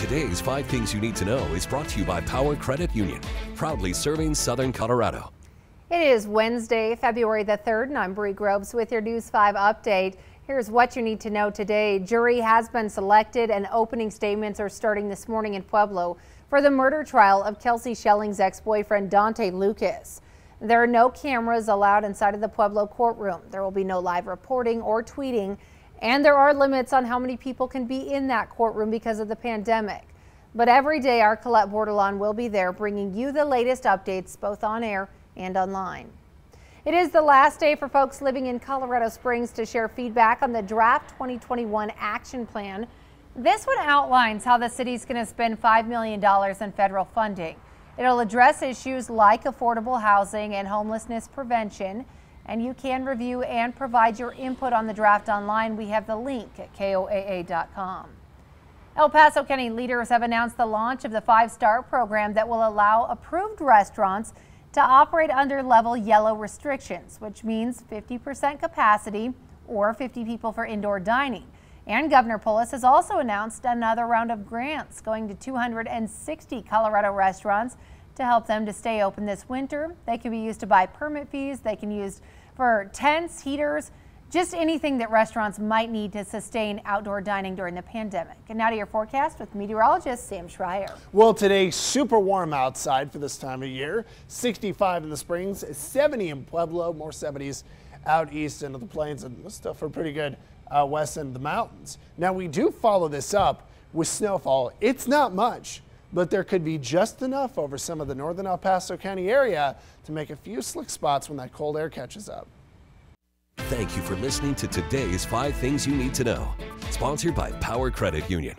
Today's Five Things You Need to Know is brought to you by Power Credit Union, proudly serving Southern Colorado. It is Wednesday, February the 3rd, and I'm Bree Groves with your News 5 update. Here's what you need to know today. Jury has been selected and opening statements are starting this morning in Pueblo for the murder trial of Kelsey Schelling's ex-boyfriend Dante Lucas. There are no cameras allowed inside of the Pueblo courtroom. There will be no live reporting or tweeting and there are limits on how many people can be in that courtroom because of the pandemic. But every day, our Colette Bordelon will be there bringing you the latest updates, both on air and online. It is the last day for folks living in Colorado Springs to share feedback on the draft 2021 action plan. This one outlines how the city's going to spend $5 million in federal funding. It'll address issues like affordable housing and homelessness prevention and you can review and provide your input on the draft online. We have the link at koaa.com. El Paso County leaders have announced the launch of the five star program that will allow approved restaurants to operate under level yellow restrictions, which means 50% capacity or 50 people for indoor dining. And Governor Polis has also announced another round of grants going to 260 Colorado restaurants to help them to stay open this winter. They can be used to buy permit fees, they can use for tents, heaters, just anything that restaurants might need to sustain outdoor dining during the pandemic. And now to your forecast with meteorologist Sam Schreier. Well, today, super warm outside for this time of year. 65 in the Springs, 70 in Pueblo, more 70s out east into the plains, and this stuff are pretty good uh, west into the mountains. Now, we do follow this up with snowfall. It's not much but there could be just enough over some of the northern El Paso County area to make a few slick spots when that cold air catches up. Thank you for listening to today's five things you need to know. Sponsored by Power Credit Union.